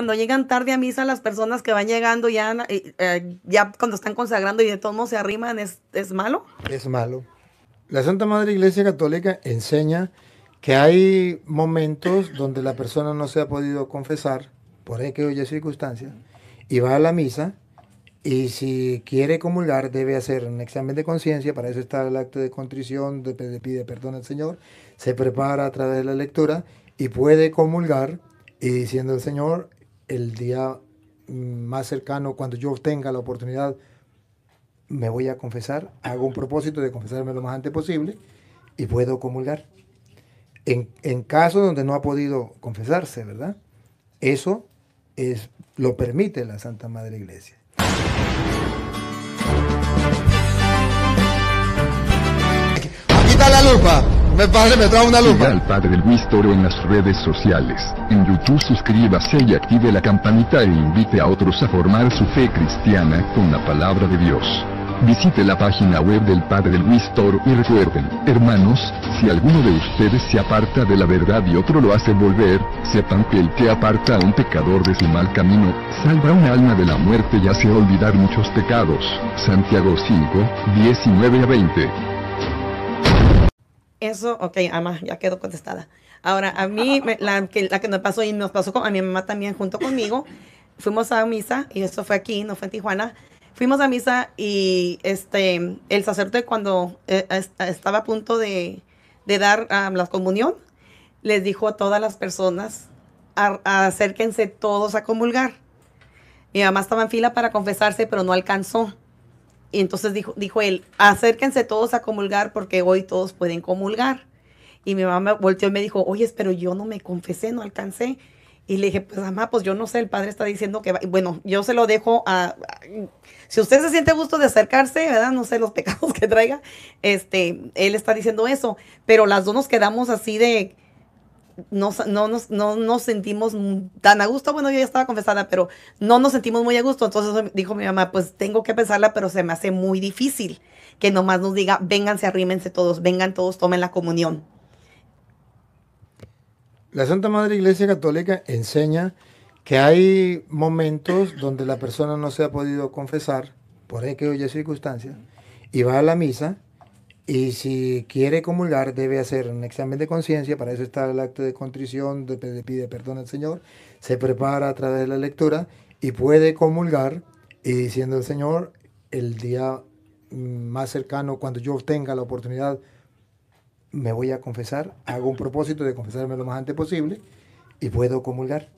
cuando llegan tarde a misa las personas que van llegando ya, eh, eh, ya cuando están consagrando y de todos modos se arriman, ¿es, ¿es malo? Es malo. La Santa Madre Iglesia Católica enseña que hay momentos donde la persona no se ha podido confesar, por hay que oye circunstancias, y va a la misa, y si quiere comulgar, debe hacer un examen de conciencia, para eso está el acto de contrición, de pide perdón al Señor, se prepara a través de la lectura y puede comulgar y diciendo al Señor, el día más cercano, cuando yo tenga la oportunidad, me voy a confesar, hago un propósito de confesarme lo más antes posible y puedo comulgar. En, en casos donde no ha podido confesarse, ¿verdad? Eso es, lo permite la Santa Madre Iglesia. Aquí está la lupa. Me me trae una al padre del Luis Toro en las redes sociales. En YouTube suscríbase y active la campanita e invite a otros a formar su fe cristiana con la palabra de Dios. Visite la página web del Padre Luis Toro y recuerden, hermanos, si alguno de ustedes se aparta de la verdad y otro lo hace volver, sepan que el que aparta a un pecador de su mal camino, salva un alma de la muerte y hace olvidar muchos pecados. Santiago 5, 19 a 20. Eso, ok, ama, ya quedó contestada. Ahora, a mí, la, que, que nos pasó y nos pasó a mi mamá también junto conmigo, fuimos a misa, y esto fue aquí, no fue en Tijuana, fuimos a misa y este, el sacerdote cuando eh, estaba a punto de, dar la comunión, les dijo a todas las personas, acérquense todos a comulgar. Mi mamá estaba en fila para confesarse, pero no alcanzó. Y entonces dijo, dijo él, acérquense todos a comulgar porque hoy todos pueden comulgar. Y mi mamá volteó y me dijo, oye, pero yo no me confesé, no alcancé. Y le dije, pues mamá, pues yo no sé, el padre está diciendo que va. bueno, yo se lo dejo a, a, Si usted se siente gusto de acercarse, ¿verdad? No sé los pecados que traiga. Este, él está diciendo eso. Pero las dos nos quedamos así de no, nos sentimos tan a gusto. Bueno, yo ya estaba confesada, pero no nos sentimos muy a gusto. Entonces dijo mi mamá, pues tengo que pensarla, pero se me hace muy difícil que nomás nos diga, vénganse, arrímense todos, vengan todos, tomen la comunión. La Santa Madre Iglesia Católica enseña que hay momentos donde la persona no se ha podido confesar por que oye circunstancias y va a la misa y si quiere comulgar, debe hacer un examen de conciencia, para eso está el acto de contrición, de, pide perdón al Señor, se prepara a través de la lectura y puede comulgar y diciendo al Señor, el día mm, más cercano, cuando yo tenga la oportunidad, me voy a confesar, hago un propósito de confesarme lo más antes posible y puedo comulgar.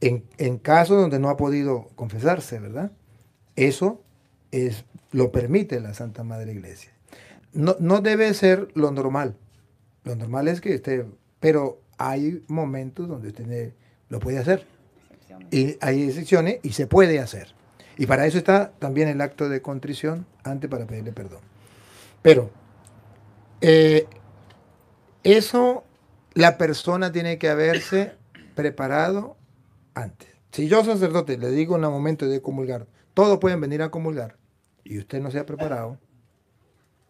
En, en casos donde no ha podido confesarse, ¿verdad? Eso es, lo permite la Santa Madre Iglesia no, debe ser lo normal. Lo normal es que esté, pero hay momentos donde usted lo puede hacer. Y hay excepciones y se puede hacer. Y para eso está también el acto de contrición antes para pedirle perdón. Pero eh, eso la persona tiene que haberse preparado antes. Si yo sacerdote le digo en un momento de comulgar, todos pueden venir a comulgar y usted no se ha preparado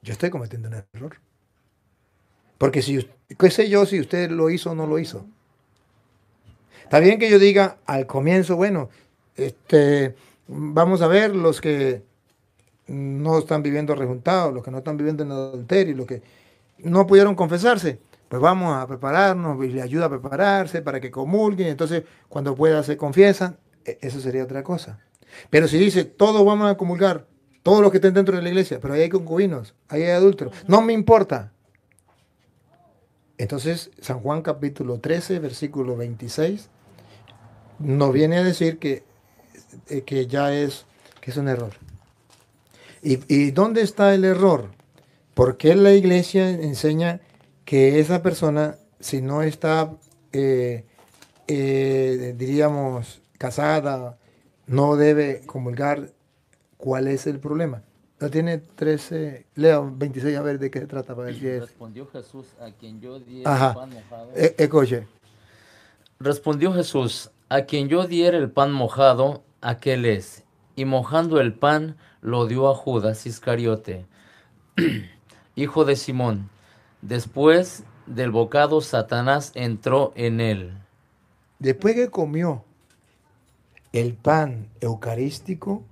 yo estoy cometiendo un error. Porque si, qué sé yo si usted lo hizo o no lo hizo. Está bien que yo diga al comienzo, bueno, este, vamos a ver los que no están viviendo resultados, los que no están viviendo en adulterio, los que no pudieron confesarse, pues vamos a prepararnos y le ayuda a prepararse para que comulguen, entonces cuando pueda se confiesan, e-, eso sería otra cosa. Pero si dice, todos vamos a comulgar, todos los que estén dentro de la iglesia, pero ahí hay concubinos, ahí hay adúlteros. No me importa. Entonces, San Juan capítulo 13, versículo 26, nos viene a decir que, eh, que ya es, que es un error. ¿Y, dónde está el error? Porque la iglesia enseña que esa persona, si no está, eh, eh, diríamos, casada, no debe comulgar ¿Cuál es el problema? Lo tiene 13, leo 26, a ver de qué se trata para Respondió Jesús a quien yo diera el pan mojado. Eh, Respondió Jesús, a quien yo diera el pan mojado, aquel es. Y mojando el pan, lo dio a Judas Iscariote, hijo de Simón. Después del bocado, Satanás entró en él. Después que comió el pan eucarístico,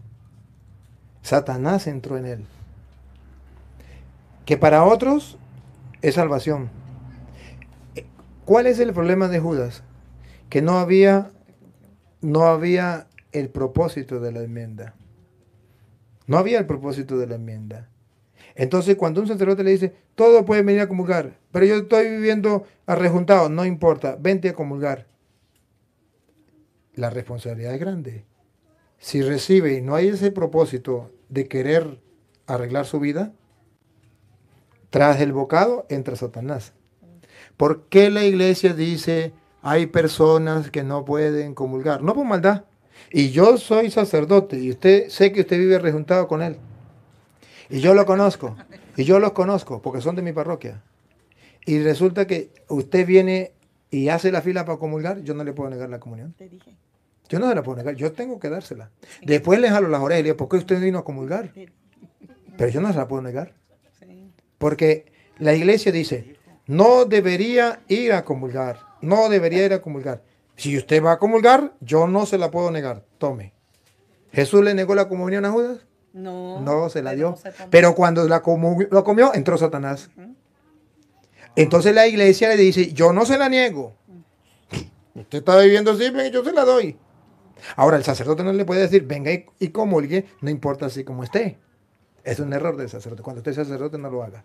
Satanás entró en él. Que para otros es salvación. Eh, ¿Cuál es el problema de Judas? Que no había, no había el propósito de la enmienda. No había el propósito de la enmienda. Entonces, cuando un sacerdote le dice, todo puede venir a comulgar, pero yo estoy viviendo arrejuntado, no importa, vente a comulgar. La responsabilidad es grande si recibe y no hay ese propósito de querer arreglar su vida, tras el bocado entra Satanás. ¿Por qué la iglesia dice hay personas que no pueden comulgar? No por maldad. Y yo soy sacerdote y usted sé que usted vive rejuntado con él. Y yo lo conozco. Y yo los conozco porque son de mi parroquia. Y resulta que usted viene y hace la fila para comulgar, yo no le puedo negar la comunión. dije. Yo no se la puedo negar, yo tengo que dársela. Después le jalo las orejas y ¿por qué usted vino a comulgar? Pero yo no se la puedo negar. Porque la iglesia dice, no debería ir a comulgar, no debería ir a comulgar. Si usted va a comulgar, yo no se la puedo negar, tome. ¿Jesús le negó la comunión a Judas? No. No se la dio. Pero cuando la, lo comió, entró Satanás. Entonces la iglesia le dice, yo no se la niego. Usted está viviendo así, yo se la doy. Ahora, el sacerdote no le puede decir, venga y, comulgue, no importa así como esté. Es un error del sacerdote. Cuando esté sacerdote, no lo haga.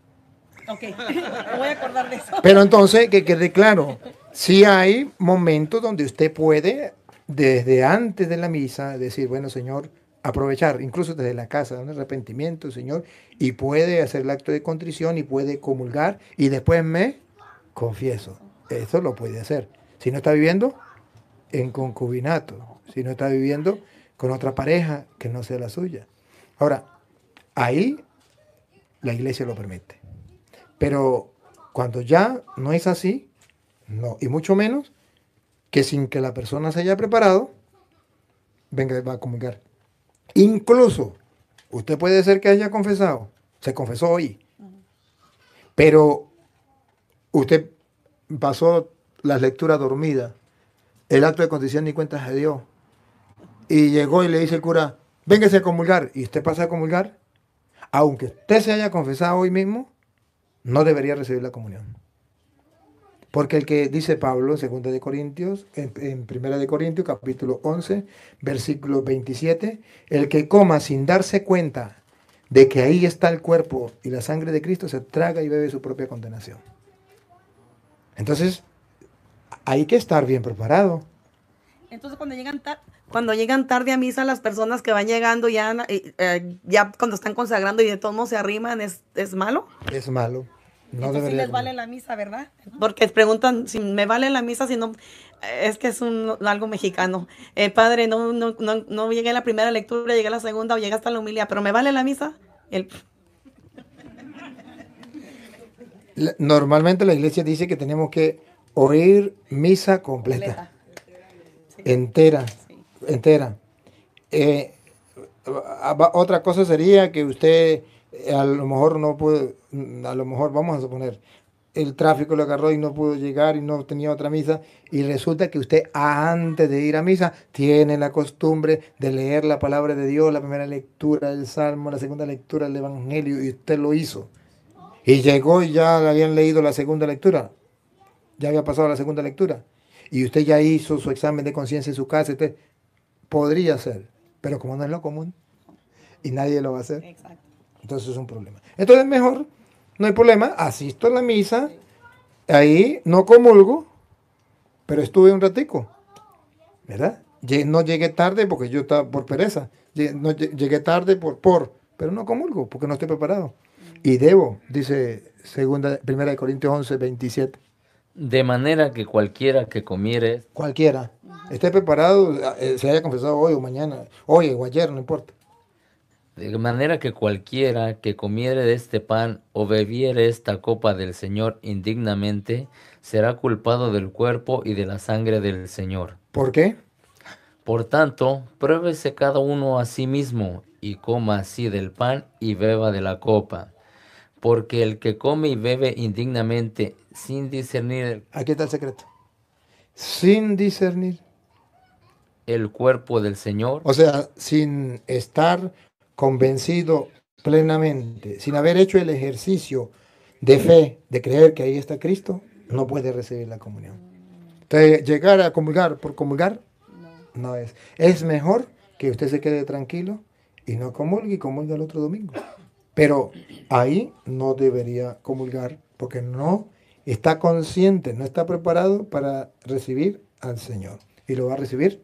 Ok, me voy a acordar de eso. Pero entonces, que quede claro, si hay momentos donde usted puede, desde antes de la misa, decir, bueno, Señor, aprovechar, incluso desde la casa, un arrepentimiento, Señor, y puede hacer el acto de contrición y puede comulgar y después me confieso. Eso lo puede hacer. Si no está viviendo, en concubinato, si no está viviendo con otra pareja que no sea la suya. Ahora, ahí la iglesia lo permite. Pero cuando ya no es así, no, y mucho menos que sin que la persona se haya preparado, venga, va a comunicar. Incluso, usted puede ser que haya confesado, se confesó hoy, pero usted pasó las lecturas dormidas el acto de condición ni cuentas se dio. Y llegó y le dice el cura, véngase a comulgar. Y usted pasa a comulgar, aunque usted se haya confesado hoy mismo, no debería recibir la comunión. Porque el que dice Pablo en 2 de Corintios, en, 1 de Corintios, capítulo 11, versículo 27, el que coma sin darse cuenta de que ahí está el cuerpo y la sangre de Cristo, se traga y bebe su propia condenación. Entonces, hay que estar bien preparado. Entonces cuando llegan, cuando llegan tarde a misa las personas que van llegando ya, eh, eh, ya cuando están consagrando y de todos modos se arriman, ¿es, malo? Es malo. No Entonces, sí les vale la misa, ¿verdad? Porque preguntan si me vale la misa, si no, es que es un, algo mexicano. Eh, padre, no, no, no, no, llegué a la primera lectura, llegué a la segunda o llegué hasta la humilia pero ¿me vale la misa? Normalmente la iglesia dice que tenemos que oír misa completa, entera, entera. Eh, ah, otra cosa sería que usted eh, a lo mejor no pudo, mm, a lo mejor vamos a suponer, el tráfico lo agarró y no pudo llegar y no tenía otra misa y resulta que usted antes de ir a misa tiene la costumbre de leer la palabra de Dios, la primera lectura del Salmo, la segunda lectura del Evangelio y usted lo hizo. Y llegó y ya habían leído la segunda lectura ya había pasado la segunda lectura, y usted ya hizo su examen de conciencia en su casa, usted, podría ser, pero como no es lo común, y nadie lo va a hacer, Exacto. entonces es un problema. Entonces mejor, no hay problema, asisto a la misa, ahí no comulgo, pero estuve un ratico, ¿verdad? No llegué tarde porque yo estaba por pereza, no, llegué tarde por, por, pero no comulgo porque no estoy preparado. Mm. Y debo, dice segunda, primera de Corintios 11, 27. De manera que cualquiera que comiere. Cualquiera. Esté preparado, eh, se haya confesado hoy o mañana, hoy o ayer, no importa. De manera que cualquiera que comiere de este pan o bebiere esta copa del Señor indignamente, será culpado del cuerpo y de la sangre del Señor. ¿Por qué? Por tanto, pruébese cada uno a sí mismo y coma así del pan y beba de la copa porque el que come y bebe indignamente sin discernir. Aquí está el secreto. Sin discernir. El cuerpo del Señor. O sea, sin estar convencido plenamente, sin haber hecho el ejercicio de fe, de creer que ahí está Cristo, no puede recibir la comunión. Entonces, llegar a comulgar por comulgar no, es. Es mejor que usted se quede tranquilo y no comulgue y comulgue el otro domingo. Pero ahí no debería comulgar porque no está consciente, no está preparado para recibir al Señor. Y lo va a recibir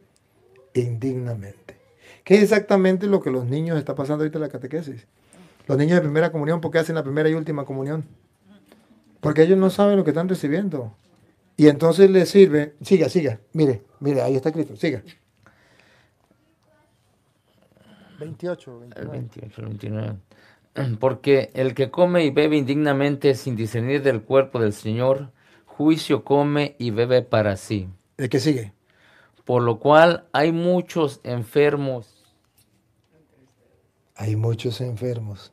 indignamente. ¿Qué es exactamente lo que los niños están pasando ahorita en la catequesis. Los niños de primera comunión, ¿por qué hacen la primera y última comunión? Porque ellos no saben lo que están recibiendo. Y entonces les sirve, siga, siga, mire, mire, ahí está Cristo, siga. 28, 29. 28, 29. porque el que come y bebe indignamente sin discernir del cuerpo del Señor, juicio come y bebe para sí. ¿De qué sigue? Por lo cual hay muchos enfermos. Hay muchos enfermos.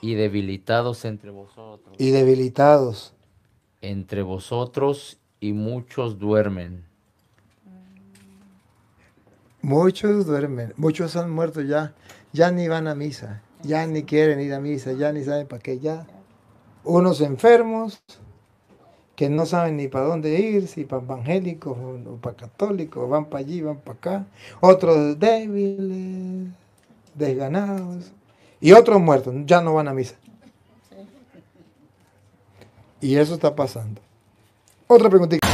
Y debilitados entre vosotros. Y debilitados. Entre vosotros y muchos duermen. Muchos duermen, muchos han muerto ya, ya ni van a misa ya ni quieren ir a misa, ya ni saben para qué, ya. Unos enfermos que no saben ni para dónde ir, si para evangélicos o, para católicos, van para allí, van para acá. Otros débiles, desganados, y otros muertos, ya no van a misa. Y eso está pasando. Otra preguntita.